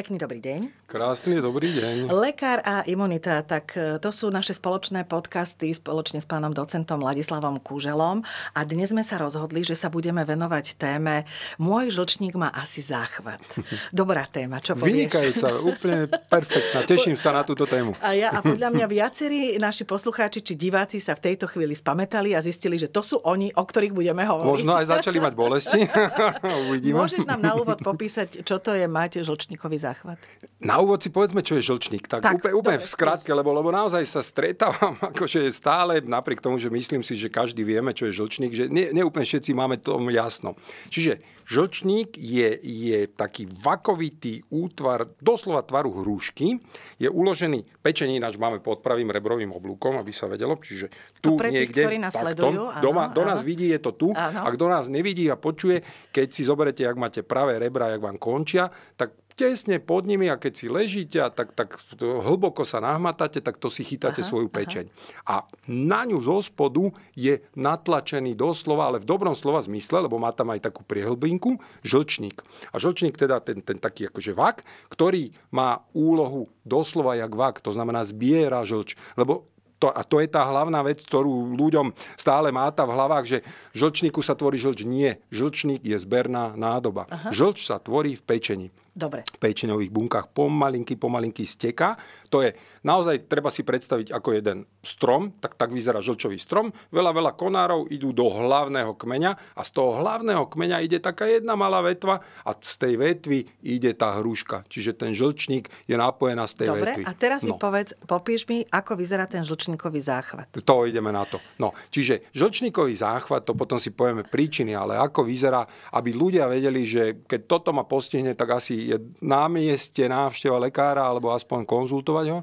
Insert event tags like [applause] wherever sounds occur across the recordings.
Pekný dobrý deň. Krásny dobrý deň. Lekár a imunita, tak e, to sú naše spoločné podcasty spoločne s pánom docentom Ladislavom Kúželom. a dnes sme sa rozhodli, že sa budeme venovať téme Môj žlčník má asi záchvat. [laughs] Dobrá téma, čo povieš? Vynikajúca, úplne perfektná. Teším sa na túto tému. A ja a podľa mňa viacerí naši poslucháči či diváci sa v tejto chvíli spametali a zistili, že to sú oni, o ktorých budeme hovoriť. Možno aj začali mať bolesti. [laughs] Uvidíme. Môžeš nám na úvod popísať, čo to je mať žlčníkový záchvat? záchvat. Na úvod si povedzme, čo je žlčník. Tak, tak úplne, úplne v skratke, lebo, lebo naozaj sa stretávam, [laughs] akože stále, napriek tomu, že myslím si, že každý vieme, čo je žlčník, že nie, nie úplne všetci máme tom jasno. Čiže Žlčník je, je taký vakovitý útvar, doslova tvaru hrušky. Je uložený, pečení, ináč máme pod pravým rebrovým oblúkom, aby sa vedelo. Čiže tu pre tých, niekde, ktorí nás takto, sledujú. Áno, doma, áno. Do nás vidí, je to tu. Áno. A kto nás nevidí a počuje, keď si zoberete, ak máte pravé rebra, ak vám končia, tak tesne pod nimi a keď si ležíte a tak, tak hlboko sa nahmatáte, tak to si chytáte aha, svoju pečeň. Aha. A na ňu zo spodu je natlačený doslova, ale v dobrom slova zmysle, lebo má tam aj takú priehlbinku, bublinku, žlčník. A žlčník teda ten, ten taký akože vak, ktorý má úlohu doslova jak vak, to znamená zbiera žlč. Lebo to, a to je tá hlavná vec, ktorú ľuďom stále máta v hlavách, že v žlčníku sa tvorí žlč. Nie, žlčník je zberná nádoba. Aha. Žlč sa tvorí v pečení. Dobre. pečinových bunkách pomalinky, pomalinky steka. To je, naozaj treba si predstaviť ako jeden strom, tak, tak vyzerá žlčový strom. Veľa, veľa konárov idú do hlavného kmeňa a z toho hlavného kmeňa ide taká jedna malá vetva a z tej vetvy ide tá hruška. Čiže ten žlčník je nápojená z tej Dobre, vetvy. Dobre, a teraz no. mi povedz, popíš mi, ako vyzerá ten žlčníkový záchvat. To ideme na to. No, čiže žlčníkový záchvat, to potom si povieme príčiny, ale ako vyzerá, aby ľudia vedeli, že keď toto ma postihne, tak asi je na mieste návšteva lekára alebo aspoň konzultovať ho.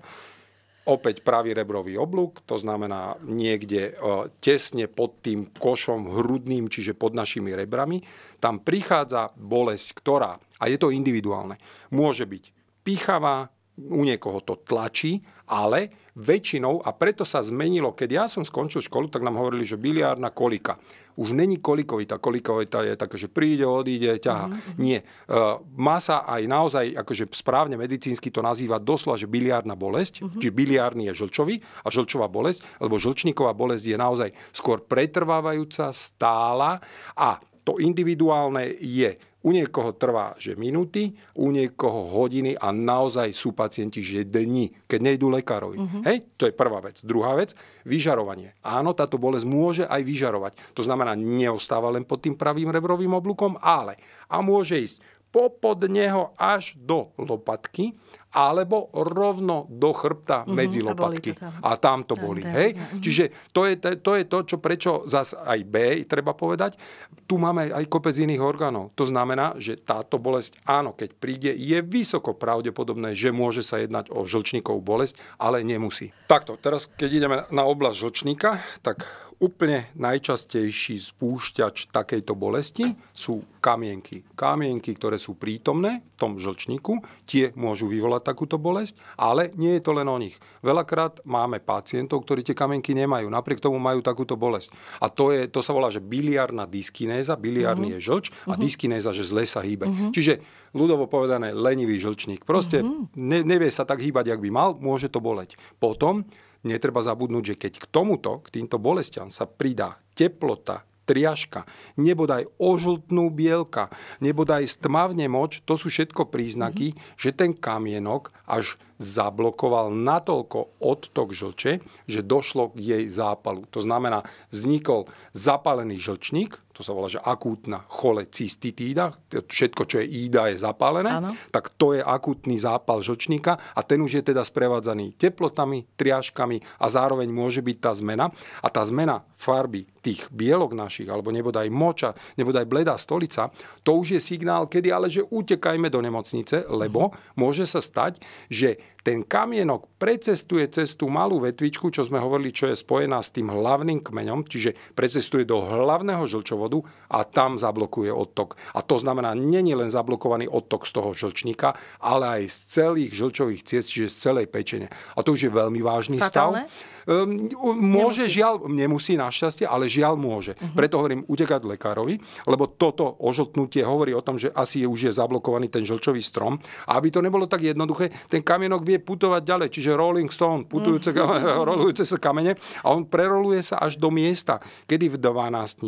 Opäť pravý rebrový oblúk, to znamená niekde e, tesne pod tým košom hrudným, čiže pod našimi rebrami. Tam prichádza bolesť, ktorá, a je to individuálne, môže byť pichavá, u niekoho to tlačí, ale väčšinou, a preto sa zmenilo, keď ja som skončil školu, tak nám hovorili, že biliárna kolika. Už není kolikovita. Kolikovita je taká, že príde, odíde, ťaha. Mm-hmm. Nie. Uh, má sa aj naozaj, akože správne medicínsky to nazýva doslova, že biliárna bolesť, mm-hmm. čiže biliárny je žlčový a žlčová bolesť, alebo žlčníková bolesť je naozaj skôr pretrvávajúca, stála a to individuálne je u niekoho trvá, že minúty, u niekoho hodiny a naozaj sú pacienti, že dni, keď nejdú lekárovi. Uh-huh. Hej, to je prvá vec. Druhá vec, vyžarovanie. Áno, táto bolesť môže aj vyžarovať. To znamená, neostáva len pod tým pravým rebrovým oblúkom, ale a môže ísť popod neho až do lopatky alebo rovno do chrbta mm-hmm, medzi lopatky. A, tam. a tam to boli. Tam, hej? Tam. Mhm. Čiže to je to, to je to, čo prečo zase aj B, treba povedať. Tu máme aj kopec iných orgánov. To znamená, že táto bolesť, áno, keď príde, je vysoko pravdepodobné, že môže sa jednať o žlčníkovú bolesť, ale nemusí. Takto, teraz keď ideme na oblasť žlčníka, tak Úplne najčastejší spúšťač takejto bolesti sú kamienky. Kamienky, ktoré sú prítomné v tom žlčníku, tie môžu vyvolať takúto bolesť, ale nie je to len o nich. Veľakrát máme pacientov, ktorí tie kamienky nemajú, napriek tomu majú takúto bolesť. A to, je, to sa volá, že biliárna dyskinéza, biliárny uh-huh. je žlč a uh-huh. Mhm. dyskinéza, že zle sa hýbe. Uh-huh. Čiže ľudovo povedané lenivý žlčník. Proste uh-huh. ne, nevie sa tak hýbať, jak by mal, môže to boleť. Potom netreba zabudnúť, že keď k tomuto, k týmto bolestiam sa pridá teplota, triažka, nebodaj ožltnú bielka, nebodaj stmavne moč, to sú všetko príznaky, mm-hmm. že ten kamienok až zablokoval natoľko odtok žlče, že došlo k jej zápalu. To znamená, vznikol zapálený žlčník, to sa volá, že akútna cholecystitída, všetko, čo je ída, je zapálené, ano. tak to je akútny zápal žočníka a ten už je teda sprevádzaný teplotami, triažkami a zároveň môže byť tá zmena. A tá zmena farby tých bielok našich, alebo nebodaj moča, nebodaj bledá stolica, to už je signál, kedy ale že utekajme do nemocnice, lebo môže sa stať, že ten kamienok precestuje cez tú malú vetvičku, čo sme hovorili, čo je spojená s tým hlavným kmeňom, čiže precestuje do hlavného žlčovodu a tam zablokuje odtok. A to znamená, není len zablokovaný odtok z toho žlčníka, ale aj z celých žlčových ciest, čiže z celej pečene. A to už je veľmi vážny Fatálne? stav. Ehm, môže nemusí. žiaľ, nemusí našťastie, ale žiaľ môže. Uh-huh. Preto hovorím utekať lekárovi, lebo toto ožltnutie hovorí o tom, že asi už je zablokovaný ten žlčový strom. A aby to nebolo tak jednoduché, ten kamienok vie putovať ďalej, čiže Rolling Stone, putujúce, uh-huh. [laughs] rolujúce sa kamene a on preroluje sa až do miesta, kedy v 12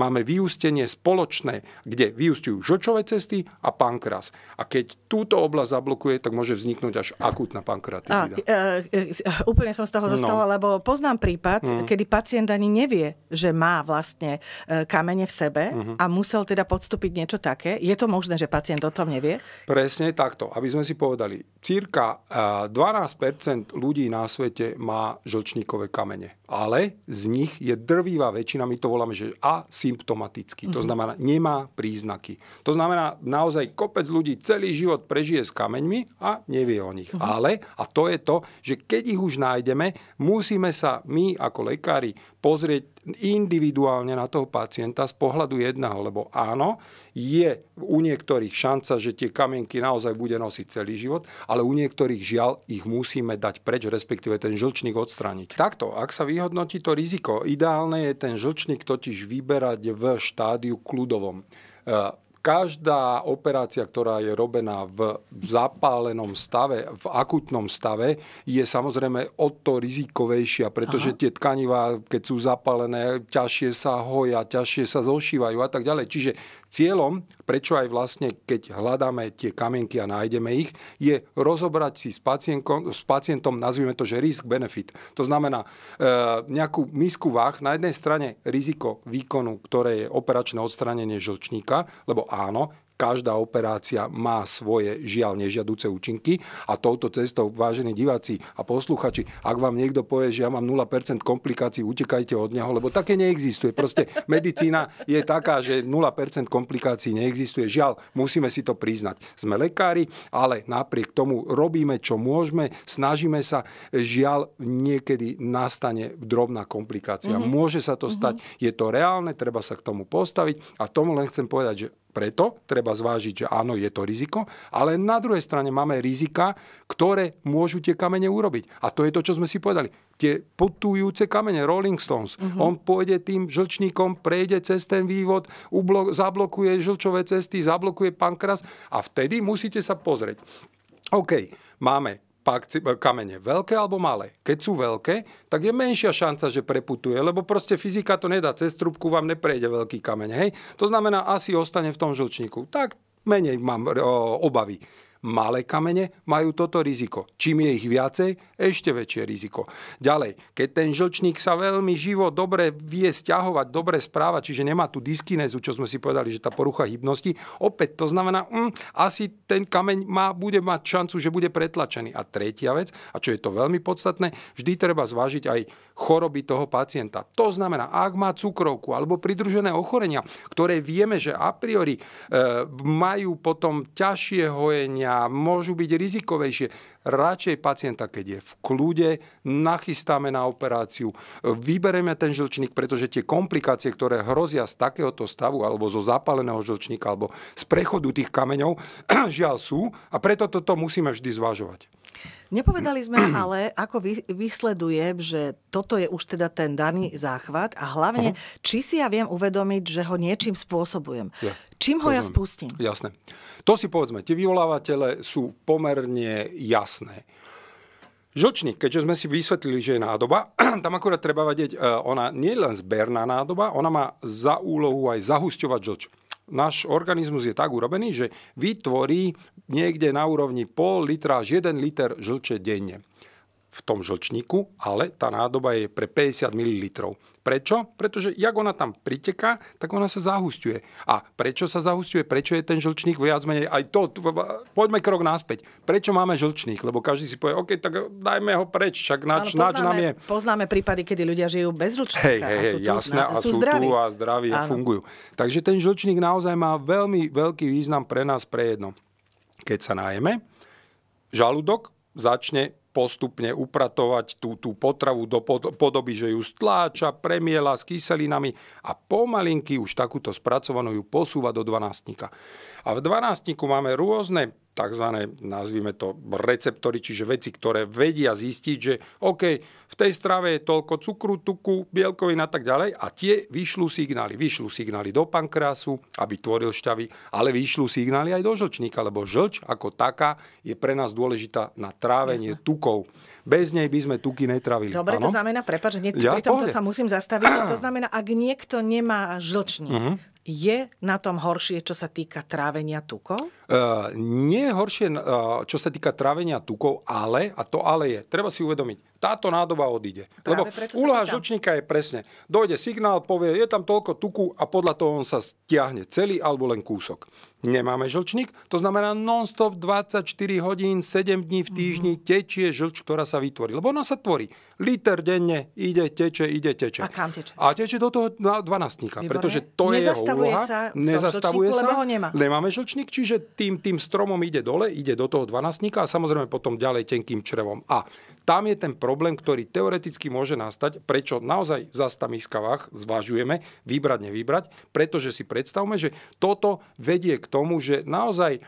máme vyústenie spoločné, kde vyústujú žlčové cesty a pankras. A keď túto oblasť zablokuje, tak môže vzniknúť až akútna pankratitída. A, e, e, e, úplne som z toho no. zostala, lebo poznám prípad, mm. kedy pacient ani nevie, že má vlastne e, kamene v sebe mm-hmm. a musel teda podstúpiť niečo také. Je to možné, že pacient o tom nevie? Presne takto, aby sme si povedali. Cirka 12% e, ľudí na svete má žlčníkové kamene, ale z nich je drvíva väčšina, my to voláme, že asymptomatický, to mhm. znamená nemá príznaky. To znamená naozaj kopec ľudí celý život prežije s kameňmi a nevie o nich. Mm-hmm. Ale, a to je to, že keď ich už nájdeme, musí Musíme sa my ako lekári pozrieť individuálne na toho pacienta z pohľadu jedného, lebo áno, je u niektorých šanca, že tie kamienky naozaj bude nosiť celý život, ale u niektorých žiaľ ich musíme dať preč, respektíve ten žlčník odstrániť. Takto, ak sa vyhodnotí to riziko, ideálne je ten žlčník totiž vyberať v štádiu kľudovom e, každá operácia, ktorá je robená v zapálenom stave, v akutnom stave, je samozrejme o to rizikovejšia, pretože Aha. tie tkanivá, keď sú zapálené, ťažšie sa hoja, ťažšie sa zošívajú a tak ďalej. Čiže cieľom, prečo aj vlastne, keď hľadáme tie kamienky a nájdeme ich, je rozobrať si s pacientom, s pacientom nazvime to, že risk-benefit. To znamená e, nejakú misku váh, na jednej strane riziko výkonu, ktoré je operačné odstránenie žlčníka, lebo áno, každá operácia má svoje žiaľ nežiaduce účinky a touto cestou, vážení diváci a posluchači, ak vám niekto povie, že ja mám 0% komplikácií, utekajte od neho, lebo také neexistuje. Proste [laughs] medicína je taká, že 0% komplikácií neexistuje. Žiaľ, musíme si to priznať. Sme lekári, ale napriek tomu robíme, čo môžeme, snažíme sa. Žiaľ, niekedy nastane drobná komplikácia. Mm-hmm. Môže sa to mhm. stať, mm-hmm. je to reálne, treba sa k tomu postaviť a tomu len chcem povedať, že preto treba zvážiť, že áno, je to riziko, ale na druhej strane máme rizika, ktoré môžu tie kamene urobiť. A to je to, čo sme si povedali. Tie putujúce kamene, Rolling Stones. Uh-huh. On pôjde tým žlčníkom, prejde cez ten vývod, ublo- zablokuje žlčové cesty, zablokuje pankras a vtedy musíte sa pozrieť. OK, máme pakci, kamene veľké alebo malé. Keď sú veľké, tak je menšia šanca, že preputuje, lebo proste fyzika to nedá. Cez trubku vám neprejde veľký kameň. Hej? To znamená, asi ostane v tom žlčníku. Tak menej mám o, obavy malé kamene majú toto riziko. Čím je ich viacej, ešte väčšie riziko. Ďalej, keď ten žlčník sa veľmi živo, dobre vie stiahovať, dobre správa, čiže nemá tú diskinezu, čo sme si povedali, že tá porucha hybnosti, opäť to znamená, mm, asi ten kameň má, bude mať šancu, že bude pretlačený. A tretia vec, a čo je to veľmi podstatné, vždy treba zvážiť aj choroby toho pacienta. To znamená, ak má cukrovku alebo pridružené ochorenia, ktoré vieme, že a priori e, majú potom ťažšie hojenia, a môžu byť rizikovejšie. Radšej pacienta, keď je v kľude, nachystáme na operáciu, vybereme ten žlčník, pretože tie komplikácie, ktoré hrozia z takéhoto stavu alebo zo zapáleného žlčníka alebo z prechodu tých kameňov, [clears throat] žiaľ sú a preto toto musíme vždy zvažovať. Nepovedali sme ale, ako vysleduje, že toto je už teda ten daný záchvat a hlavne, uh-huh. či si ja viem uvedomiť, že ho niečím spôsobujem. Ja. Čím ho Rozumiem. ja spustím? Jasné. To si povedzme, tie vyvolávateľe sú pomerne jasné. Žočník, keďže sme si vysvetlili, že je nádoba, [clears throat] tam akurát treba vedieť, e, ona nie je len zberná nádoba, ona má za úlohu aj zahusťovať žoč náš organizmus je tak urobený, že vytvorí niekde na úrovni pol litra až 1 liter žlče denne v tom žlčníku, ale tá nádoba je pre 50 ml. Prečo? Pretože jak ona tam priteká, tak ona sa zahusťuje. A prečo sa zahusťuje? Prečo je ten žlčník viac menej? Aj to, poďme krok naspäť. Prečo máme žlčník? Lebo každý si povie, OK, tak dajme ho preč, však nač, Áno, poznáme, nač nám je. Poznáme prípady, kedy ľudia žijú bez žlčníka hej, hej, a sú, jasné, tu, a sú, zdraví. tu a zdraví a fungujú. Takže ten žlčník naozaj má veľmi veľký význam pre nás, pre jedno. Keď sa nájeme, žalúdok začne postupne upratovať tú, tú potravu do podoby, že ju stláča, premiela s kyselinami a pomalinky už takúto spracovanú ju posúva do dvanástnika. A v dvanástniku máme rôzne tzv. nazvime to receptory, čiže veci, ktoré vedia zistiť, že OK, v tej strave je toľko cukru, tuku, bielkovin a tak ďalej a tie vyšľú signály. Vyšľú signály do pankreasu, aby tvoril šťavy, ale vyšľú signály aj do žlčníka, lebo žlč ako taká je pre nás dôležitá na trávenie Jasne. tukov. Bez nej by sme tuky netravili. Dobre, ano? to znamená, prepáč, hneď ja, pri tomto pohľad. sa musím zastaviť, to [clears throat] znamená, ak niekto nemá žlčník, uh-huh je na tom horšie, čo sa týka trávenia tukov? Uh, nie je horšie, uh, čo sa týka trávenia tukov, ale, a to ale je, treba si uvedomiť, táto nádoba odíde. Práve Lebo úloha žlčníka je presne. Dojde signál, povie, je tam toľko tuku a podľa toho on sa stiahne celý alebo len kúsok. Nemáme žlčník, to znamená non-stop 24 hodín, 7 dní v týždni mm-hmm. tečie žlč, ktorá sa vytvorí. Lebo ona sa tvorí. Liter denne ide, teče, ide, teče. A kam teče? A teče do toho 12 pretože to je jeho úloha. Sa nezastavuje žlčníku, sa, lebo ho nemá. Nemáme žlčník, čiže tým, tým stromom ide dole, ide do toho 12 a samozrejme potom ďalej tenkým črevom. A tam je ten problém problém, ktorý teoreticky môže nastať, prečo naozaj v zastamiskavách zvažujeme vybrať, nevybrať, pretože si predstavme, že toto vedie k tomu, že naozaj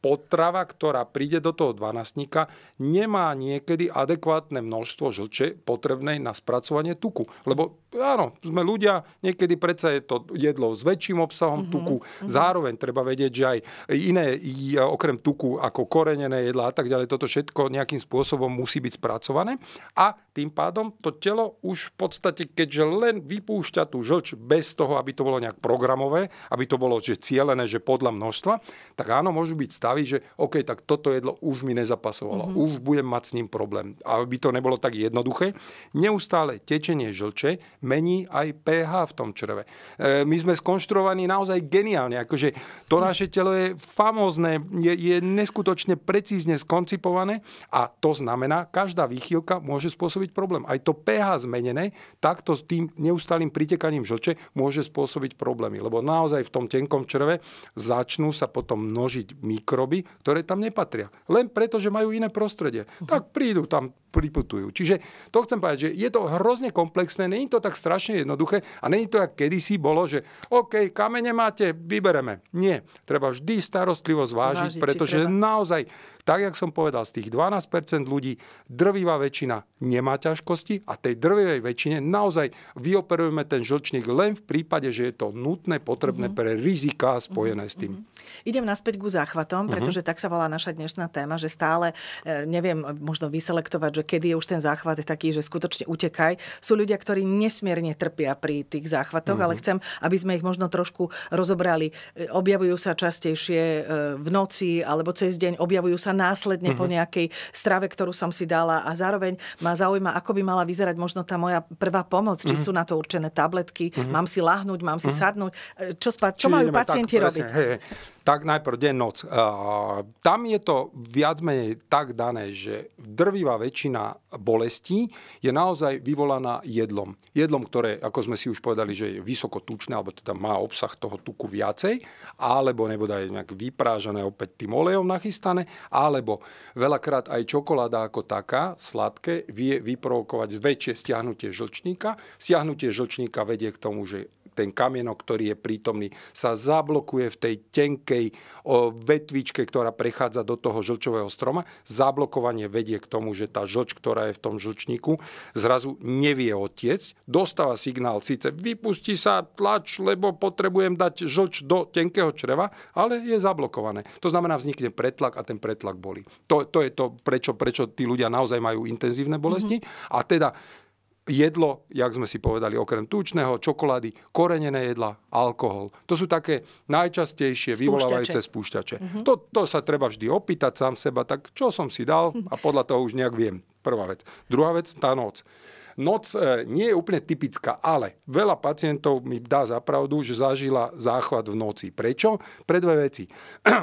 potrava, ktorá príde do toho dvanastníka, nemá niekedy adekvátne množstvo žlče potrebnej na spracovanie tuku. Lebo áno, sme ľudia, niekedy predsa je to jedlo s väčším obsahom mm-hmm. tuku. Mhm. Zároveň treba vedieť, že aj iné, okrem tuku, ako korenené jedla a tak ďalej, toto všetko nejakým spôsobom musí byť spracované. A tým pádom to telo už v podstate, keďže len vypúšťa tú žlč bez toho, aby to bolo nejak programové, aby to bolo že cielené, že podľa množstva, tak áno, môžu byť stavy, že OK, tak toto jedlo už mi nezapasovalo, mm-hmm. už budem mať s ním problém. Aby to nebolo tak jednoduché, neustále tečenie žlče mení aj pH v tom čreve. E, my sme skonštruovaní naozaj geniálne, akože to naše telo je famózne, je, je neskutočne precízne skoncipované a to znamená, každá výchylka môže spôsobiť spôsobiť problém. Aj to pH zmenené, takto s tým neustálým pritekaním žlče môže spôsobiť problémy. Lebo naozaj v tom tenkom črve začnú sa potom množiť mikroby, ktoré tam nepatria. Len preto, že majú iné prostredie. Mhm. Tak prídu tam priputujú. Čiže to chcem povedať, že je to hrozne komplexné, není to tak strašne jednoduché a není to, ako kedysi bolo, že OK, kamene máte, vybereme. Nie, treba vždy starostlivo zvážiť, Vážiť, pretože naozaj tak, jak som povedal, z tých 12% ľudí drvivá väčšina nemá ťažkosti a tej drvivej väčšine naozaj vyoperujeme ten žlčník len v prípade, že je to nutné, potrebné mhm. pre rizika spojené mm-hmm. s tým. Mhm, mhm. Idem naspäť ku záchvatom, mhm. pretože uh-huh. tak sa volá naša dnešná téma, že stále e, neviem možno vyselektovať, že kedy je už ten záchvat je taký, že skutočne utekaj. Sú ľudia, ktorí nesmierne trpia pri tých záchvatoch, uh-huh. ale mhm. chcem, aby sme ich možno trošku rozobrali. E, objavujú sa častejšie e, v noci alebo cez deň, objavujú sa následne uh-huh. po mhm. nejakej strave, ktorú som si dala a zároveň ma zaujíma, ako by mala vyzerať možno tá moja prvá pomoc, či uh-huh. sú na to určené tabletky, uh-huh. mám si lahnúť, mám si uh-huh. sadnúť, čo, spá- čo majú pacienti tak, robiť. Presne, hej, hej tak najprv deň, noc. Tam je to viac menej tak dané, že drvivá väčšina bolestí je naozaj vyvolaná jedlom. Jedlom, ktoré, ako sme si už povedali, že je vysoko tučné, alebo teda má obsah toho tuku viacej, alebo aj nejak vyprážané opäť tým olejom nachystané, alebo veľakrát aj čokoláda ako taká, sladké, vie vyprovokovať väčšie stiahnutie žlčníka. Stiahnutie žlčníka vedie k tomu, že ten kamienok, ktorý je prítomný, sa zablokuje v tej tenkej vetvičke, ktorá prechádza do toho žlčového stroma. Zablokovanie vedie k tomu, že tá žlč, ktorá je v tom žlčníku, zrazu nevie otiec, dostáva signál síce vypustí sa tlač, lebo potrebujem dať žlč do tenkého čreva, ale je zablokované. To znamená, vznikne pretlak a ten pretlak bolí. To, to je to, prečo, prečo tí ľudia naozaj majú intenzívne bolesti. Mm-hmm. A teda jedlo, jak sme si povedali, okrem tučného, čokolády, korenené jedla, alkohol. To sú také najčastejšie spúšťače. vyvolávajúce spúšťače. Mm-hmm. To, to sa treba vždy opýtať sám seba, tak čo som si dal a podľa toho už nejak viem. Prvá vec. Druhá vec, tá noc. Noc e, nie je úplne typická, ale veľa pacientov mi dá zapravdu, že zažila záchvat v noci. Prečo? Pre dve veci. [clears throat]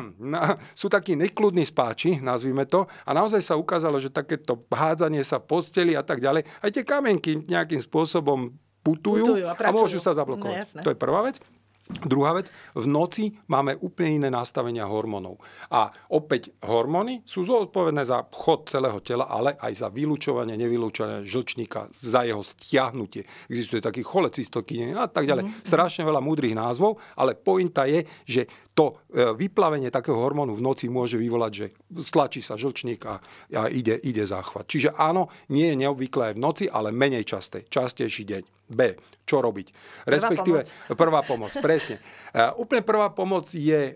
Sú takí nekludní spáči, nazvime to, a naozaj sa ukázalo, že takéto hádzanie sa v posteli a tak ďalej, aj tie kamenky nejakým spôsobom putujú, putujú a, a môžu sa zablokovať. No, to je prvá vec. Druhá vec, v noci máme úplne iné nastavenia hormónov. A opäť hormóny sú zodpovedné za chod celého tela, ale aj za vylúčovanie, nevylúčovanie žlčníka, za jeho stiahnutie. Existuje taký cholecystokín a tak ďalej. Mm-hmm. Strašne veľa múdrych názvov, ale pointa je, že to e, vyplavenie takého hormónu v noci môže vyvolať, že stlačí sa žlčník a, a ide, ide záchvat. Čiže áno, nie je neobvyklé aj v noci, ale menej časté, častejší deň. B. Čo robiť? Respektíve prvá pomoc. [laughs] Prvá pomoc presne. Uh, úplne prvá pomoc je, uh,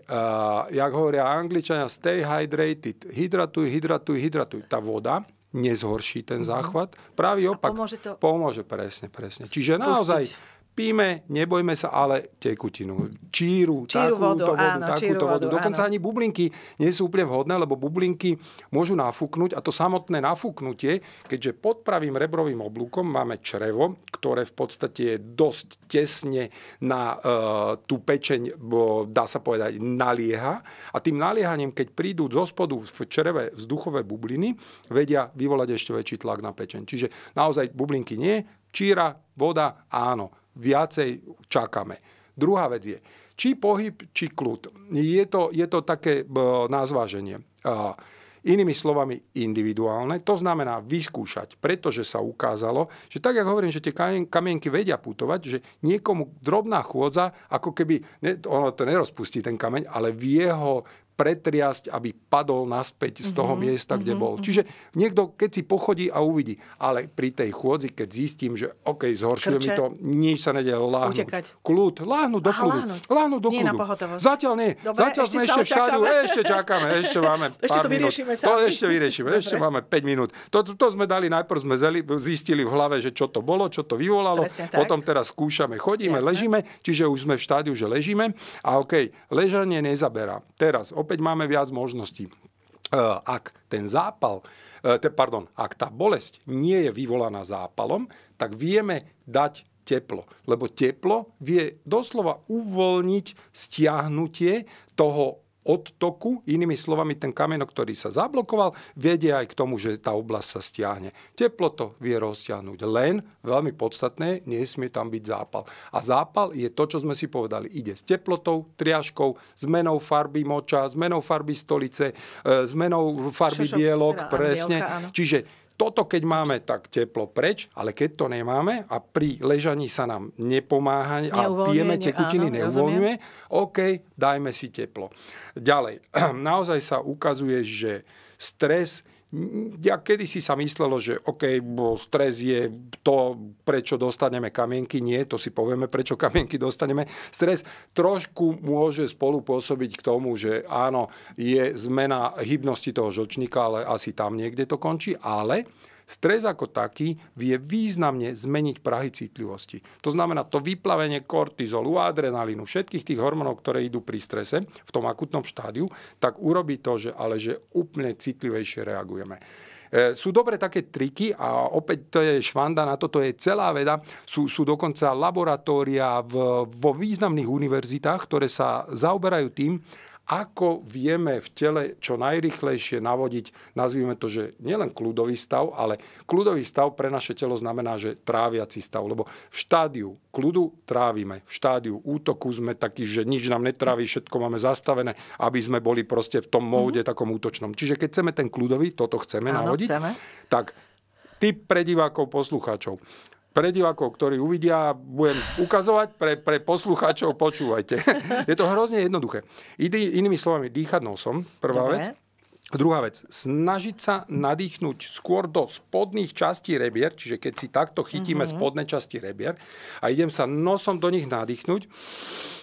jak hovoria angličania, stay hydrated. Hydratuj, hydratuj, hydratuj. Tá voda nezhorší ten mhm. záchvat. Práve opak. A pomôže to? Pomôže, presne, presne. Čiže naozaj Píme, nebojme sa, ale tekutinu. Číru, číru takúto vodu, vodu áno, takúto vodu. vodu. Dokonca áno. ani bublinky nie sú úplne vhodné, lebo bublinky môžu nafúknuť a to samotné nafúknutie, keďže pod pravým rebrovým oblúkom máme črevo, ktoré v podstate je dosť tesne na e, tú pečeň, bo, dá sa povedať, nalieha. A tým naliehaním, keď prídu zo spodu v čreve vzduchové bubliny, vedia vyvolať ešte väčší tlak na pečeň. Čiže naozaj bublinky nie, číra, voda, áno viacej čakáme. Druhá vec je, či pohyb, či kľud. Je to, je to také názváženie. Inými slovami, individuálne, to znamená vyskúšať, pretože sa ukázalo, že tak, ako hovorím, že tie kamienky vedia putovať, že niekomu drobná chôdza, ako keby, ono to nerozpustí ten kameň, ale vie ho pretriasť, aby padol naspäť z toho mm-hmm. miesta, kde mm-hmm. bol. Mhm. Čiže niekto, keď si pochodí a uvidí, ale pri tej chôdzi, keď zistím, že OK, zhoršuje Krče. mi to, nič sa nedie láhnuť. Utekať. Kľud, láhnuť do kľudu. Láhnuť. do kľudu. Zatiaľ nie. Dobre, Zatiaľ ešte sme ešte všadu, ešte čakáme, ešte máme [laughs] Ešte pár to vyriešime minút. To ešte vyriešime, Dobre. ešte máme 5 minút. To, to, to sme dali, najprv sme zeli, zistili v hlave, že čo to bolo, čo to vyvolalo. Presne, Potom teraz skúšame, chodíme, Jasne. ležíme, čiže už sme v štádiu, že ležíme. A OK, ležanie nezaberá. Teraz, opäť máme viac možností e, ak ten zápal, e, pardon, ak tá bolesť nie je vyvolaná zápalom, tak vieme dať teplo. Lebo teplo vie doslova uvoľniť stiahnutie toho odtoku, inými slovami ten kamenok, ktorý sa zablokoval, vedie aj k tomu, že tá oblasť sa stiahne. Teplo to vie rozťahnuť, len veľmi podstatné, nesmie tam byť zápal. A zápal je to, čo sme si povedali. Ide s teplotou, triažkou, zmenou farby moča, zmenou farby stolice, e, zmenou farby Šošok, bielok, teda, presne. Bielka, Čiže toto keď máme, tak teplo preč, ale keď to nemáme a pri ležaní sa nám nepomáha a pijeme tekutiny, áno, neuvoľňuje, OK, dajme si teplo. [clears throat] Ďalej, [clears throat] naozaj sa ukazuje, že stres ja kedy si sa myslelo, že OK, bo stres je to, prečo dostaneme kamienky. Nie, to si povieme, prečo kamienky dostaneme. Stres trošku môže spolupôsobiť k tomu, že áno, je zmena hybnosti toho žočníka, ale asi tam niekde to končí. Ale Stres ako taký vie významne zmeniť prahy citlivosti. To znamená to vyplavenie kortizolu adrenalínu, všetkých tých hormónov, ktoré idú pri strese v tom akutnom štádiu, tak urobí to, že, ale že úplne citlivejšie reagujeme. E, sú dobre také triky a opäť to je švanda na toto, je celá veda. Sú, sú dokonca laboratória v, vo významných univerzitách, ktoré sa zaoberajú tým, ako vieme v tele čo najrychlejšie navodiť, nazvime to, že nielen kľudový stav, ale kľudový stav pre naše telo znamená, že tráviaci stav, lebo v štádiu kľudu trávime, v štádiu útoku sme takí, že nič nám netrávi, všetko máme zastavené, aby sme boli proste v tom móde mm-hmm. takom útočnom. Čiže keď chceme ten kľudový, toto chceme Áno, navodiť, chceme. tak typ pre divákov, poslucháčov pre divákov, ktorí uvidia, budem ukazovať, pre, pre poslucháčov počúvajte. [laughs] Je to hrozne jednoduché. Idy, inými slovami, dýchať nosom, prvá Dobre. vec. Druhá vec, snažiť sa nadýchnuť skôr do spodných častí rebier, čiže keď si takto chytíme mm-hmm. spodné časti rebier a idem sa nosom do nich nadýchnuť,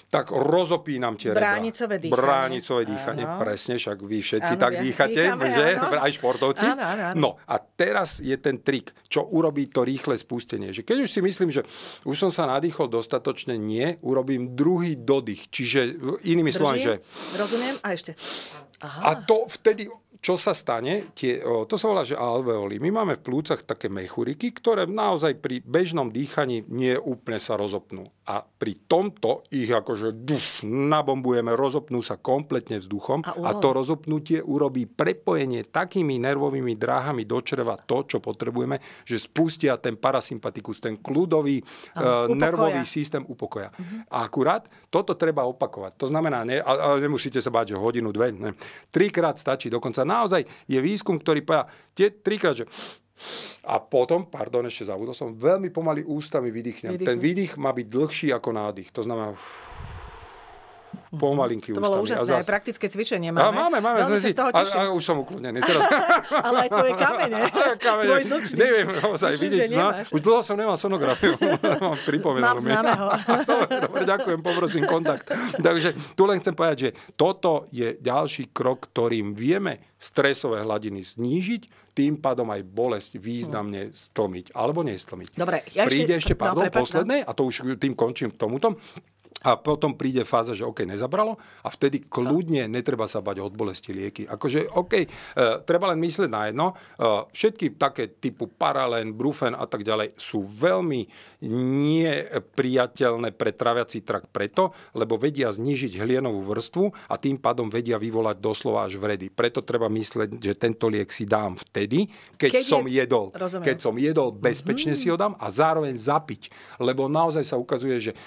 tak rozopínam tie Bránicové rebra. dýchanie. Bránicové dýchanie, áno. presne, však vy všetci áno, tak ja. dýchate, Dýchame, že? Áno. [laughs] Aj športovci. Áno, áno, áno. No a teraz je ten trik, čo urobí to rýchle spustenie. Že keď už si myslím, že už som sa nadýchol dostatočne, nie, urobím druhý dodych. Čiže inými slovami, že... Rozumiem, a ešte. Aha. A to vtedy čo sa stane, tie, to sa volá, že alveoli. My máme v plúcach také mechuriky, ktoré naozaj pri bežnom dýchaní nie úplne sa rozopnú. A pri tomto ich akože duf, nabombujeme, rozopnú sa kompletne vzduchom a, a to rozopnutie urobí prepojenie takými nervovými dráhami do čreva to, čo potrebujeme, že spustia ten parasympatikus, ten kľudový e, nervový systém upokoja. Mhm. A akurát toto treba opakovať. To znamená, ne, a, a nemusíte sa báť, že hodinu, dve, ne. Trikrát stačí, dokonca naozaj je výskum, ktorý povedal tie trikrát, že a potom, pardon, ešte zabudol som, veľmi pomaly ústami vydýchnem. Ten výdych má byť dlhší ako nádych. To znamená... Uff, Mhm. pomalinky To bolo úžasné, zás... praktické cvičenie máme. A máme, máme, sme si... toho a, a, už som ukludnený. Teraz... [laughs] Ale aj tvoje kamene, [laughs] kamene. tvoj žlčník. Neviem, ozaj, Myslím, vidieť, no, už dlho som nemal sonografiu, [laughs] mám známeho. dobre, dobre, ďakujem, poprosím kontakt. Takže tu len chcem povedať, že toto je ďalší krok, ktorým vieme stresové hladiny znížiť, tým pádom aj bolesť významne stlmiť alebo nestlmiť. Dobre, ja Príde ešte, ešte no, pardon, no, posledné, a to už tým končím k tomuto, a potom príde fáza, že OK, nezabralo a vtedy kľudne netreba sa bať od bolesti lieky. Akože OK, e, treba len myslieť na jedno. E, všetky také typu paralén, brufen a tak ďalej sú veľmi nepriateľné pre traviací trak preto, lebo vedia znižiť hlienovú vrstvu a tým pádom vedia vyvolať doslova až vredy. Preto treba myslieť, že tento liek si dám vtedy, keď, keď som je... jedol. Rozumiem. Keď som jedol, bezpečne mm-hmm. si ho dám a zároveň zapiť. Lebo naozaj sa ukazuje, že e,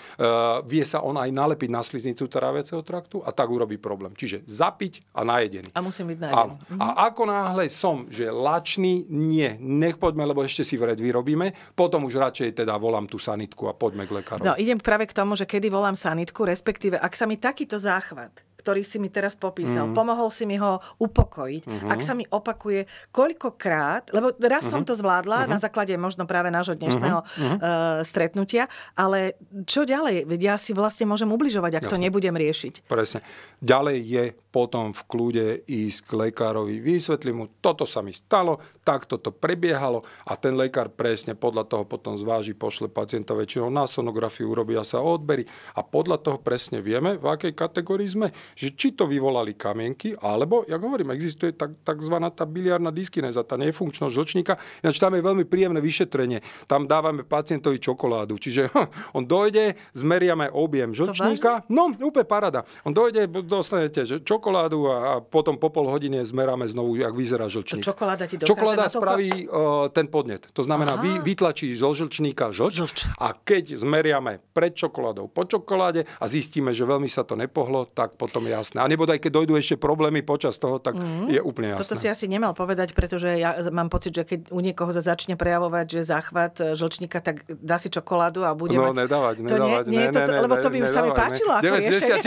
vie sa on aj nalepiť na sliznicu tráviaceho traktu a tak urobí problém. Čiže zapiť a najedený. A musím byť najedený. Áno. Mhm. A ako náhle som, že lačný, nie, nech poďme, lebo ešte si vred vyrobíme, potom už radšej teda volám tú sanitku a poďme k lekárovi. No idem práve k tomu, že kedy volám sanitku, respektíve ak sa mi takýto záchvat ktorý si mi teraz popísal. Mm. Pomohol si mi ho upokojiť. Mm-hmm. Ak sa mi opakuje koľkokrát, lebo raz mm-hmm. som to zvládla mm-hmm. na základe možno práve nášho dnešného mm-hmm. uh, stretnutia, ale čo ďalej? ja si vlastne môžem ubližovať, ak Jasne. to nebudem riešiť. Presne. Ďalej je potom v kľude ísť k lekárovi, vysvetliť mu, toto sa mi stalo, takto to prebiehalo a ten lekár presne podľa toho potom zváži, pošle pacienta väčšinou na sonografiu, urobia sa odbery a podľa toho presne vieme, v akej kategórii sme, že či to vyvolali kamienky, alebo, ja hovorím, existuje tak, tzv. tá biliárna diskineza, tá nefunkčnosť žočníka, ináč tam je veľmi príjemné vyšetrenie, tam dávame pacientovi čokoládu, čiže [laughs] on dojde, zmeriame objem žočníka, no úplne parada, on dojde, dostanete, že čo čokoládu a potom po pol hodine zmeráme znovu, jak vyzerá žlčník. To čokoláda ti dokáže Čokoláda natoľko... spraví uh, ten podnet. To znamená, vy, vytlačí zo žlčníka žlč, žlč a keď zmeriame pred čokoládou po čokoláde a zistíme, že veľmi sa to nepohlo, tak potom jasné. A nebo aj keď dojdú ešte problémy počas toho, tak mm-hmm. je úplne jasné. Toto si asi nemal povedať, pretože ja mám pocit, že keď u niekoho sa začne prejavovať, že záchvat e, žlčníka, tak dá si čokoládu a bude no, mať... nedávať, nedávať. To nie, nie, lebo to by sa mi páčilo. 9 z 10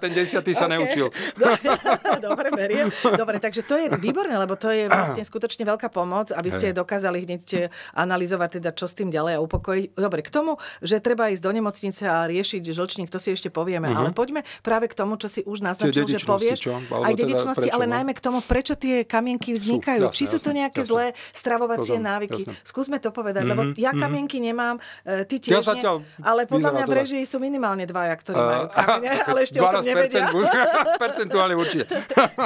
ten 10 sa [laughs] okay. neučil. Dobre, beriem. Dobre, takže to je výborné, lebo to je vlastne skutočne veľká pomoc, aby ste dokázali hneď eh, analyzovať, teda čo s tým ďalej a upokojiť. Dobre, k tomu, že treba ísť do nemocnice a riešiť žlčník, to si ešte povieme, uh-huh. ale poďme práve k tomu, čo si už naznačil, že povieš. Čo? aj teda dedičnosti, teda ale najmä k tomu, prečo tie kamienky vznikajú. Sú, jasne, Či sú to nejaké jasne, zlé stravovacie pozom, návyky. Jasne. Skúsme to povedať, uh-huh, lebo mhm, ja mm-hmm. kamienky nemám, eh, ty tiež ja nie, ale podľa mňa v režii sú minimálne dvaja, ktorí eh, majú kamienky, ale ešte o tom nevedia. [laughs] percentuálne určite.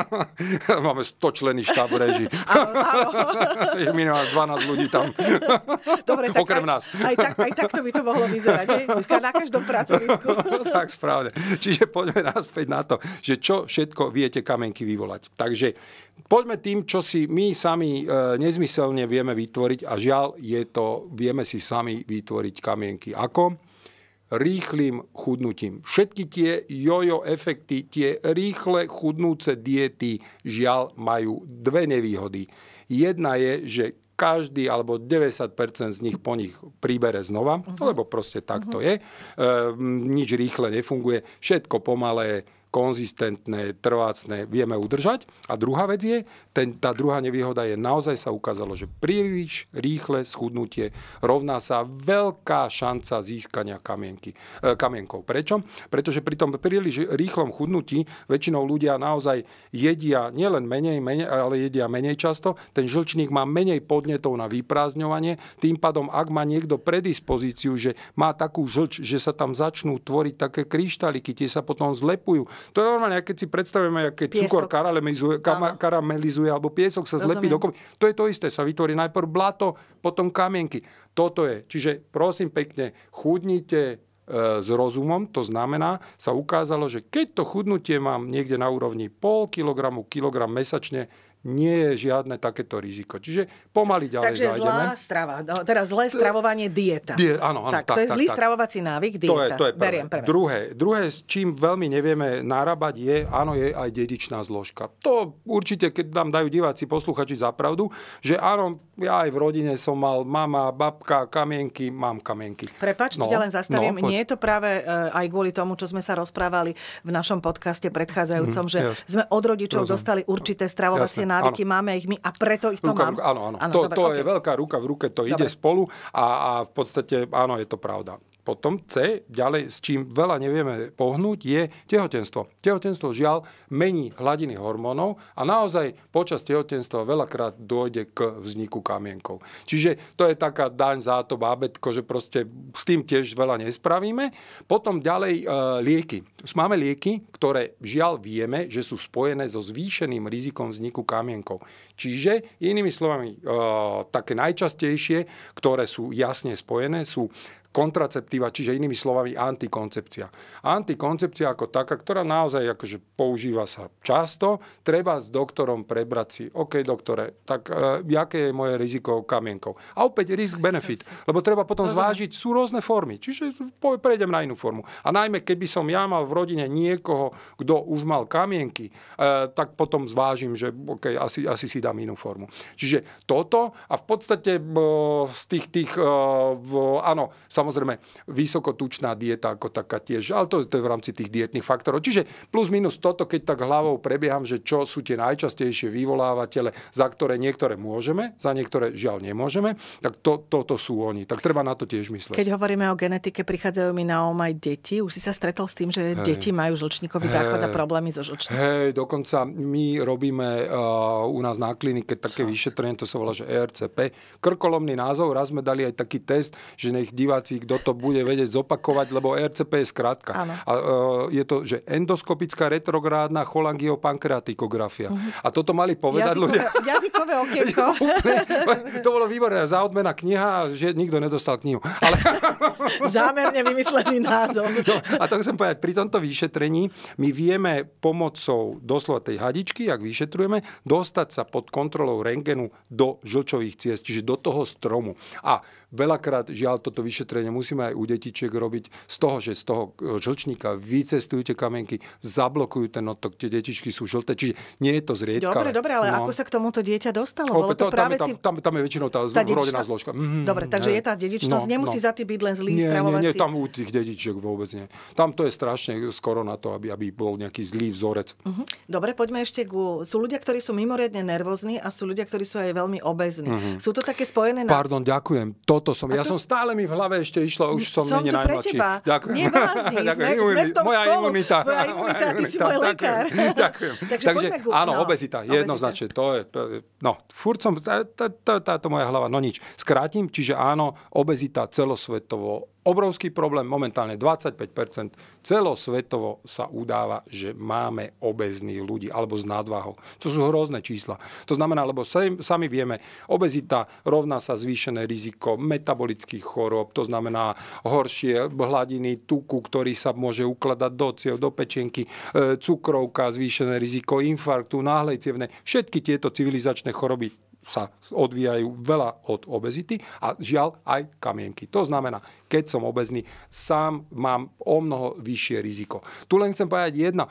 [laughs] Máme 100 členy štáb režii. [laughs] Je minimálne 12 ľudí tam. Dobre, tak Okrem aj, nás. Aj, tak, aj takto by to mohlo vyzerať. Nie? Na každom pracovisku. [laughs] No, tak správne. Čiže poďme naspäť na to, že čo všetko viete kamenky vyvolať. Takže poďme tým, čo si my sami e, nezmyselne vieme vytvoriť a žiaľ je to, vieme si sami vytvoriť kamienky. Ako? rýchlým chudnutím. Všetky tie jojo efekty, tie rýchle chudnúce diety žiaľ majú dve nevýhody. Jedna je, že každý alebo 90% z nich po nich príbere znova, uh-huh. lebo proste tak uh-huh. to je. E, nič rýchle nefunguje, všetko pomalé, konzistentné, trvácne vieme udržať. A druhá vec je, ten, tá druhá nevýhoda je, naozaj sa ukázalo, že príliš rýchle schudnutie rovná sa veľká šanca získania kamienky, e, kamienkov. Prečo? Pretože pri tom príliš rýchlom chudnutí väčšinou ľudia naozaj jedia nielen menej, menej, ale jedia menej často. Ten žlčník má menej podnetov na vyprázdňovanie. Tým pádom, ak má niekto predispozíciu, že má takú žlč, že sa tam začnú tvoriť také kryštáliky, tie sa potom zlepujú, to je normálne, keď si predstavíme, aké piesok. cukor karamelizuje, karamelizuje alebo piesok sa zlepí do To je to isté, sa vytvorí najprv blato, potom kamienky. Toto je. Čiže prosím pekne, chudnite e, s rozumom, to znamená, sa ukázalo, že keď to chudnutie mám niekde na úrovni pol kilogramu, kilogram mesačne, nie je žiadne takéto riziko. Čiže pomaly ďalej Takže zlá strava, no, teraz zlé stravovanie dieta. Die, áno, áno, tak, tak, to je tak, zlý tak, stravovací návyk, dieta. To je, to je prvé. Beriem prvé. Druhé, druhé, s čím veľmi nevieme narábať, je, áno, je aj dedičná zložka. To určite, keď nám dajú diváci, posluchači za pravdu, že áno, ja aj v rodine som mal mama, babka, kamienky, mám kamienky. Prepač, no, ja len no, zastavím. No, Nie je to práve eh, aj kvôli tomu, čo sme sa rozprávali v našom podcaste predchádzajúcom, mm, že jasne. sme od rodičov Rozum. dostali určité stravovacie návyky ano. máme ich my a preto ich to ruka, mám. Ruka, áno, áno. áno to dobre, to okay. je veľká ruka v ruke, to dobre. ide spolu a, a v podstate áno, je to pravda. Potom C, ďalej, s čím veľa nevieme pohnúť, je tehotenstvo. Tehotenstvo žiaľ mení hladiny hormónov a naozaj počas tehotenstva veľakrát dojde k vzniku kamienkov. Čiže to je taká daň za to bábetko, že proste s tým tiež veľa nespravíme. Potom ďalej e, lieky. máme lieky, ktoré žiaľ vieme, že sú spojené so zvýšeným rizikom vzniku kamienkov zámienkou. Čiže inými slovami, eh, také najčastejšie, ktoré sú jasne spojené, sú kontraceptíva, čiže inými slovami antikoncepcia. Antikoncepcia ako taká, ktorá naozaj akože používa sa často, treba s doktorom prebrať si, OK, doktore, tak e, aké je moje riziko kamienkov? A opäť risk-benefit, lebo treba potom zvážiť, sú rôzne formy, čiže prejdem na inú formu. A najmä, keby som ja mal v rodine niekoho, kto už mal kamienky, e, tak potom zvážim, že OK, asi, asi si dám inú formu. Čiže toto a v podstate e, z tých, tých e, v, áno, sa Samozrejme, vysokotučná dieta ako taká tiež, ale to, to je v rámci tých dietných faktorov. Čiže plus minus toto, keď tak hlavou prebieham, že čo sú tie najčastejšie vyvolávatele, za ktoré niektoré môžeme, za niektoré žiaľ nemôžeme, tak to, toto sú oni. Tak treba na to tiež myslieť. Keď hovoríme o genetike, prichádzajú mi na om um aj deti. Už si sa stretol s tým, že hey. deti majú žlčníkový hey. a problémy so žlčníkom? Hej, dokonca my robíme uh, u nás na klinike také Fakt. vyšetrenie, to sa volá, že ERCP. Krkolomný názov, raz sme dali aj taký test, že nech diváci si kto to bude vedieť zopakovať, lebo RCP je skrátka. A uh, je to, že endoskopická retrográdna cholangiopankreatikografia. Uh-huh. Mhm. A toto mali povedať jazykové, ľudia. [laughs] Jazykové okienko. to bolo výborné. Zaodmená kniha, že nikto nedostal knihu. Ale... [laughs] Zámerne vymyslený názov. No, [laughs] a to chcem povedať, pri tomto vyšetrení my vieme pomocou doslova tej hadičky, ak vyšetrujeme, dostať sa pod kontrolou rengenu do žlčových ciest, čiže do toho stromu. A Veľakrát, žiaľ, toto vyšetrenie musíme aj u detičiek robiť z toho, že z toho e, žlčníka vycestujú tie kamienky, zablokujú ten otok, tie detičky sú žlté, čiže nie je to zriedka. Dobre, dobre, ale no. ako sa k tomuto dieťa dostalo? Opäť, Bolo to tam, práve tam, tam, tam, je väčšinou tá, tá rodená zložka. Mm, dobre, takže je tá dedičnosť, no, nemusí no. za tým byť len zlý nie, stravovací. Nie, nie, tam u tých dedičiek vôbec nie. Tam to je strašne skoro na to, aby, aby bol nejaký zlý vzorec. Uh-huh. Dobre, poďme ešte k... Sú ľudia, ktorí sú mimoriadne nervózni a sú ľudia, ktorí sú aj veľmi obezní. Uh-huh. Sú to také spojené na... Pardon, ďakujem. To toto som. A to... Ja som stále mi v hlave ešte išlo, už som, som není najmladší. Som Ďakujem. Neblázni, [laughs] sme, sme v tom moja spolu. Imunita. [laughs] Moja imunita, ty si môj lekár. [laughs] Ďakujem. Takže, Takže áno, no. obezita, jednoznačne. To je, no, furt som, táto moja hlava, no nič. Skrátim, čiže áno, obezita celosvetovo obrovský problém. Momentálne 25 celosvetovo sa udáva, že máme obezných ľudí alebo s nadváhou. To sú hrozné čísla. To znamená, lebo sami vieme, obezita rovná sa zvýšené riziko metabolických chorób, to znamená horšie hladiny tuku, ktorý sa môže ukladať do ciev, do pečenky, e, cukrovka, zvýšené riziko infarktu, náhlej cievne. Všetky tieto civilizačné choroby sa odvíjajú veľa od obezity a žiaľ aj kamienky. To znamená, keď som obezný, sám mám o mnoho vyššie riziko. Tu len chcem povedať jedno. E,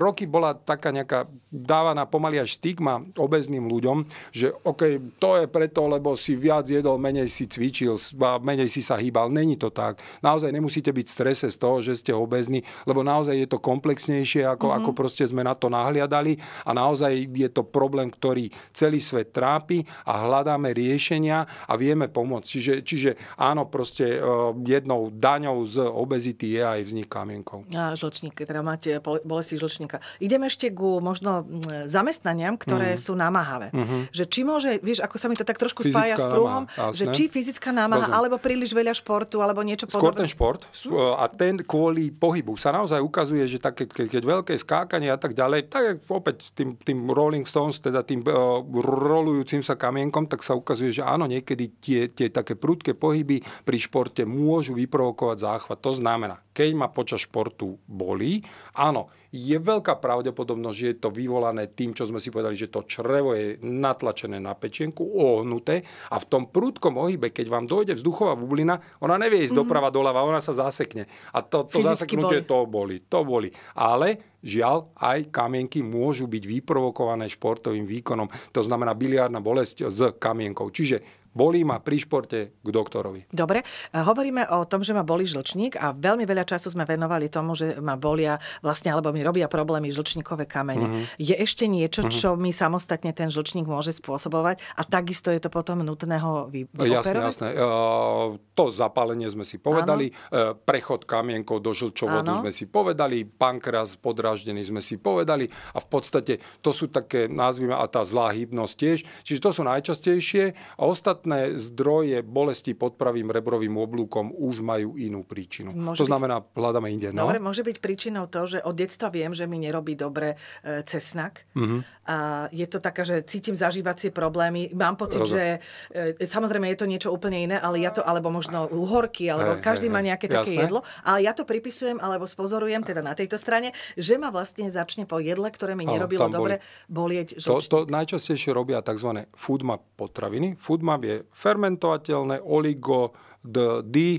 roky bola taká nejaká dávaná pomaly až stigma obezným ľuďom, že OK, to je preto, lebo si viac jedol, menej si cvičil, menej si sa hýbal. Není to tak. Naozaj nemusíte byť v strese z toho, že ste obezní, lebo naozaj je to komplexnejšie, ako, mm-hmm. ako proste sme na to nahliadali a naozaj je to problém, ktorý celý svet trápi trápi a hľadáme riešenia a vieme pomôcť. Čiže, čiže áno, proste e, jednou daňou z obezity je aj vznik kamienkov. A žločník, teda máte bolesti žločníka. Ideme ešte ku možno mm, zamestnaniam, ktoré mm. sú namáhavé. Mm-hmm. Že či môže, vieš, ako sa mi to tak trošku fyzická spája s prúhom, že či fyzická námaha, Rozum. alebo príliš veľa športu, alebo niečo podobné. Skôr ten šport hm? e, a ten kvôli pohybu sa naozaj ukazuje, že tak, keď, keď veľké skákanie a tak ďalej, tak opäť tým, tým Rolling Stones, teda tým uh, rolujúcim pokúsim sa kamienkom, tak sa ukazuje, že áno, niekedy tie, tie také prudké pohyby pri športe môžu vyprovokovať záchvat. To znamená, keď ma počas športu bolí. Áno, je veľká pravdepodobnosť, že je to vyvolané tým, čo sme si povedali, že to črevo je natlačené na pečienku, ohnuté a v tom prúdkom ohybe, keď vám dojde vzduchová bublina, ona nevie ísť mm-hmm. doprava doľava, ona sa zasekne. A to, to zaseknutie boli. to boli, to boli. Ale žiaľ, aj kamienky môžu byť vyprovokované športovým výkonom. To znamená biliárna bolesť s kamienkou. Čiže Bolí ma pri športe k doktorovi. Dobre, hovoríme o tom, že ma bolí žlčník a veľmi veľa času sme venovali tomu, že ma bolia vlastne, alebo mi robia problémy žlčníkové kamene. Mm-hmm. Je ešte niečo, mm-hmm. čo mi samostatne ten žlčník môže spôsobovať a takisto je to potom nutné vy- e, vyoperovať? Jasné, jasné. E, to zapálenie sme si povedali, e, prechod kamienkov do žlčovodu ano. sme si povedali, pankras podráždený sme si povedali a v podstate to sú také, názvy a tá zlá hybnosť tiež. Čiže to sú najčastejšie a ostatné ostatné zdroje bolesti pod pravým rebrovým oblúkom už majú inú príčinu. Môže to byť... znamená, hľadáme inde. No? Dobre, môže byť príčinou to, že od detstva viem, že mi nerobí dobre e, cesnak. Mm-hmm a je to taká, že cítim zažívacie problémy. Mám pocit, Rozum. že e, samozrejme je to niečo úplne iné, ale ja to, alebo možno uhorky, alebo hej, každý hej, má nejaké hej. také Jasné? jedlo, ale ja to pripisujem, alebo spozorujem, teda na tejto strane, že ma vlastne začne po jedle, ktoré mi nerobilo Áno, dobre, boli... bolieť žlčník. To, to najčastejšie robia tzv. foodmap potraviny. Foodmap je fermentovateľné oligo d, d, e,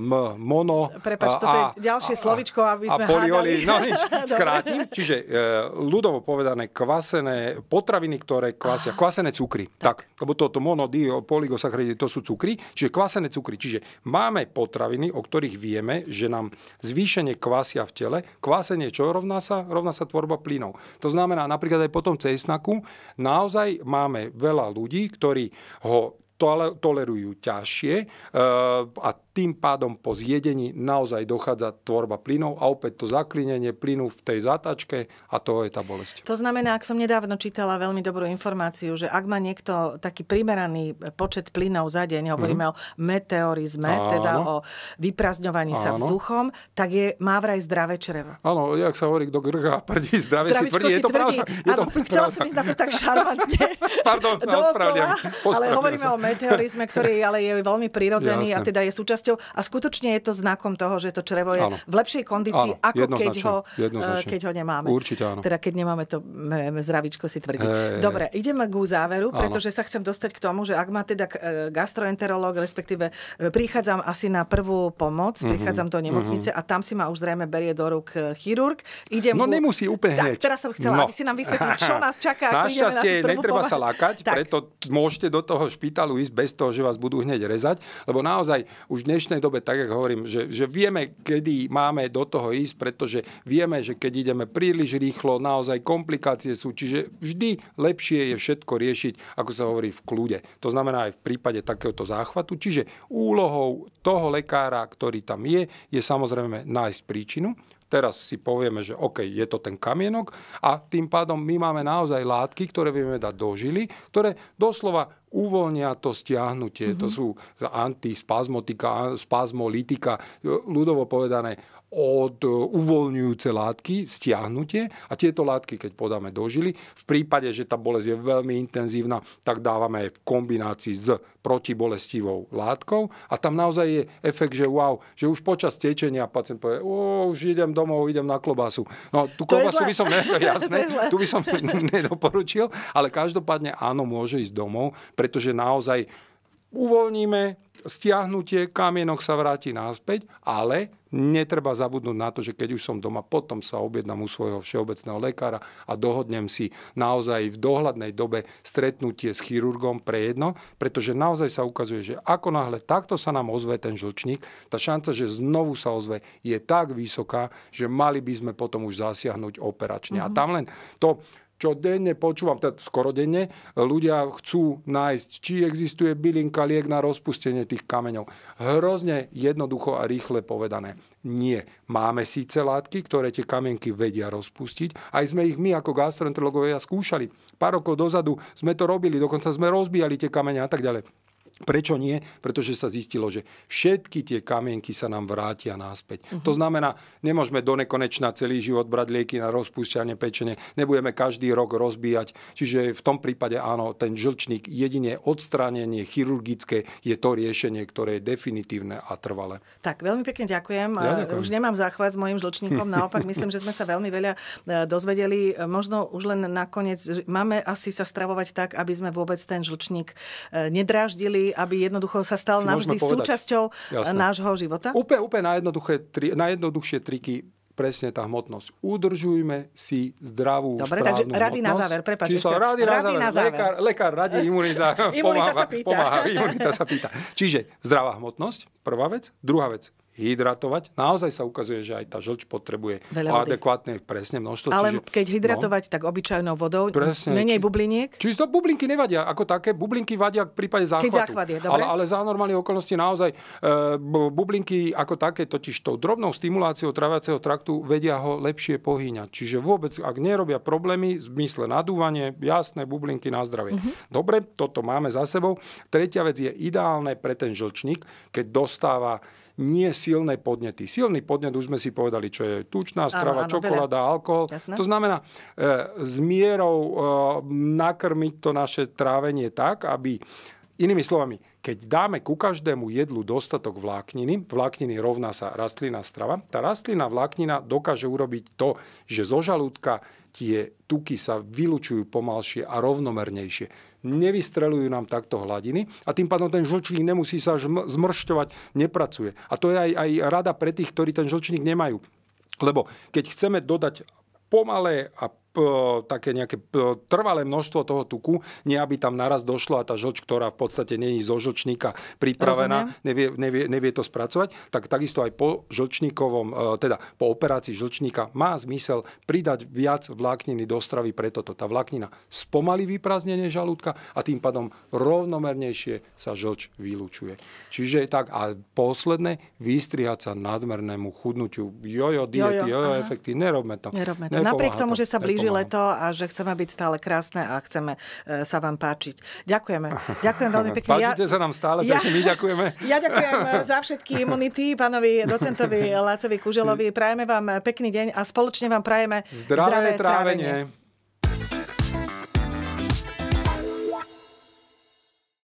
m, mono. Prepač, toto a, je ďalšie a, slovičko, aby sme a polioli, hádali. No nič, [laughs] skrátim. Čiže e, ľudovo povedané kvasené potraviny, ktoré kvasia, ah. kvasené cukry. Tak. tak, lebo toto mono, di, poligosacharidy, to sú cukry, čiže kvasené cukry. Čiže máme potraviny, o ktorých vieme, že nám zvýšenie kvasia v tele, kvasenie čo rovná sa? Rovná sa tvorba plynov. To znamená napríklad aj potom cesnaku, naozaj máme veľa ľudí, ktorí ho tolerujú ťažšie eh, a tým pádom po zjedení naozaj dochádza tvorba plynov a opäť to zaklinenie plynu v tej zátačke a to je tá bolesť. To znamená, ak som nedávno čítala veľmi dobrú informáciu, že ak má niekto taký primeraný počet plynov za deň, mhm. hovoríme mm-hmm. o meteorizme, Áno. teda o vyprazňovaní Áno. sa vzduchom, tak je, má vraj zdravé črevo. Áno, jak sa hovorí, kto grga prdí, zdravé si tvrdí, si je to tvrdí. pravda. Je to pravda. chcela som ísť na to tak šarmantne. [laughs] Pardon, sa [laughs] ospravedlňujem. Ale hovoríme sa. o meteorizme, ktorý ale je veľmi prirodzený Jasne. a teda je súčasťou činnosťou a skutočne je to znakom toho, že to črevo je áno. v lepšej kondícii, áno, ako keď ho, eh, keď ho nemáme. Určite áno. Teda keď nemáme to eh, zdravíčko si tvrdí. Hey, Dobre, ideme ku záveru, áno. pretože sa chcem dostať k tomu, že ak má teda eh, gastroenterológ, respektíve prichádzam asi na prvú pomoc, mm-hmm, prichádzam do mhm. nemocnice mm-hmm. a tam si ma už zrejme berie do rúk chirurg. Idem no ku... nemusí úplne tak, hneď. teraz som chcela, no. aby si nám vysvetlil, čo nás čaká. Našťastie na netreba pomoc. sa lákať, tak. preto môžete do toho špitalu ísť bez toho, že vás budú hneď rezať, lebo naozaj už dnes dnešnej dobe, tak ako hovorím, že, že vieme, kedy máme do toho ísť, pretože vieme, že keď ideme príliš rýchlo, naozaj komplikácie sú. Čiže vždy lepšie je všetko riešiť, ako sa hovorí, v kľude. To znamená aj v prípade takéhoto záchvatu. Čiže úlohou toho lekára, ktorý tam je, je samozrejme nájsť príčinu, teraz si povieme, že OK, je to ten kamienok a tým pádom my máme naozaj látky, ktoré vieme dať do žily, ktoré doslova uvoľnia to stiahnutie. Mm-hmm. To mhm. sú antispazmotika, spazmolitika, ľudovo povedané od e, uvoľňujúce látky, stiahnutie a tieto látky, keď podáme do žily, v prípade, že tá bolesť je veľmi intenzívna, tak dávame aj v kombinácii s protibolestivou látkou a tam naozaj je efekt, že wow, že už počas tečenia pacient povie, už idem domov, idem na klobásu. No, tú klobásu by som, ne, [laughs] [laughs] jasné, tu by som [laughs] nedoporučil, ale každopádne áno, môže ísť domov, pretože naozaj uvoľníme, stiahnutie, kamienok sa vráti náspäť, ale netreba zabudnúť na to, že keď už som doma, potom sa objednám u svojho všeobecného lekára a dohodnem si naozaj v dohľadnej dobe stretnutie s chirurgom pre jedno, pretože naozaj sa ukazuje, že ako náhle takto sa nám ozve ten žlčník, tá šanca, že znovu sa ozve, je tak vysoká, že mali by sme potom už zasiahnuť operačne. Mm-hmm. A mhm. tam len to čo denne počúvam, teda skoro denne, ľudia chcú nájsť, či existuje bylinka liek na rozpustenie tých kameňov. Hrozne jednoducho a rýchle povedané. Nie. Máme síce látky, ktoré tie kamienky vedia rozpustiť. Aj sme ich my ako gastroenterologovia skúšali. Pár rokov dozadu sme to robili, dokonca sme rozbíjali tie kamene a tak ďalej. Prečo nie? Pretože sa zistilo, že všetky tie kamienky sa nám vrátia náspäť. Uh-huh. To mhm. znamená, nemôžeme do nekonečna celý život brať lieky na rozpúšťanie pečenie, nebudeme každý rok rozbíjať. Čiže v tom prípade áno, ten žlčník jedine odstránenie chirurgické je to riešenie, ktoré je definitívne a trvalé. Tak, veľmi pekne ďakujem. Ja ďakujem. Už nemám záchvat s mojim žlčníkom, naopak myslím, že sme sa veľmi veľa e, dozvedeli. E, možno už len nakoniec, máme asi sa stravovať tak, aby sme vôbec ten žlčník e, nedráždili aby, jednoducho sa stal navždy súčasťou eh, Jasné. nášho života? Úplne, úplne najjednoduché, tri, najjednoduchšie triky presne tá hmotnosť. Udržujme si zdravú, Dobre, takže rady na záver, prepáčte. Čiže rady, na rady záver. Na záver. Lekár, lekár radí, imunita, [laughs] imunita pomáha, sa pýta. pomáha, imunita sa pýta. Čiže zdravá hmotnosť, prvá vec. Druhá vec, hydratovať. Naozaj sa ukazuje, že aj tá žlč potrebuje adekvátne presne množstvo. Ale čiže, keď no. hydratovať, no, tak obyčajnou vodou, presne, menej či, bubliniek? Čiže to bublinky nevadia ako také. Bublinky vadia v prípade záchvatu. Keď záchvat je, dobre. Ale, ale za normálne okolnosti naozaj e, bublinky ako také, totiž tou drobnou stimuláciou traviaceho traktu vedia ho lepšie pohýňať. Čiže vôbec, ak nerobia problémy, zmysle nadúvanie, jasné, bublinky na zdravie. Mm-hmm. Dobre, toto máme za sebou. Tretia vec je ideálne pre ten žlčník, keď dostáva nie silné podnety. Silný podnet už sme si povedali, čo je tučná strava, áno, áno, čokoláda, veľa. alkohol. Jasné. To znamená e, s mierou e, nakrmiť to naše trávenie tak, aby inými slovami, keď dáme ku každému jedlu dostatok vlákniny, vlákniny rovná sa rastlina strava, tá rastlina vláknina dokáže urobiť to, že zo žalúdka tie tuky sa vylučujú pomalšie a rovnomernejšie. Nevystrelujú nám takto hladiny a tým pádom ten žlčník nemusí sa zmršťovať, nepracuje. A to je aj, aj rada pre tých, ktorí ten žlčník nemajú. Lebo keď chceme dodať pomalé a také nejaké trvalé množstvo toho tuku, nie aby tam naraz došlo a tá žlč, ktorá v podstate není zo žlčníka pripravená, nevie, nevie, nevie to spracovať, tak takisto aj po žlčníkovom, e, teda po operácii žlčníka má zmysel pridať viac vlákniny do stravy pre toto. Tá vláknina spomalí vyprázdnenie žalúdka a tým pádom rovnomernejšie sa žlč vylúčuje. Čiže tak a posledné, vystrihať sa nadmernému chudnutiu. Jojo diety, jojo, jojo, efekty, nerobme to. Nerobme to. Napriek tomu, to. že sa blíži páči leto a že chceme byť stále krásne a chceme e, sa vám páčiť. Ďakujeme. [laughs] Ďakujem veľmi pekne. Páčite ja, sa nám stále, ja, takže my ďakujeme. [laughs] Ja ďakujem e, za všetky imunity pánovi docentovi Lácovi Kuželovi. Prajeme vám pekný deň a spoločne vám prajeme zdravé, zdravé trávenie. trávenie.